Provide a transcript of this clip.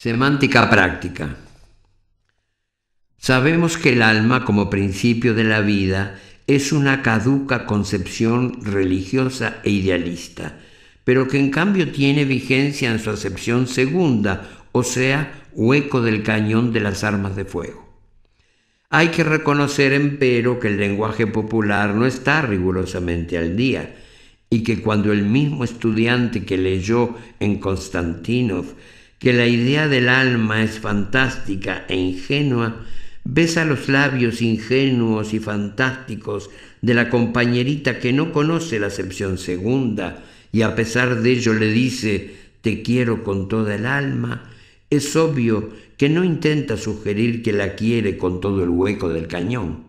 Semántica práctica. Sabemos que el alma como principio de la vida es una caduca concepción religiosa e idealista, pero que en cambio tiene vigencia en su acepción segunda, o sea, hueco del cañón de las armas de fuego. Hay que reconocer, empero, que el lenguaje popular no está rigurosamente al día, y que cuando el mismo estudiante que leyó en Konstantinov que la idea del alma es fantástica e ingenua, besa los labios ingenuos y fantásticos de la compañerita que no conoce la acepción segunda y a pesar de ello le dice te quiero con toda el alma, es obvio que no intenta sugerir que la quiere con todo el hueco del cañón.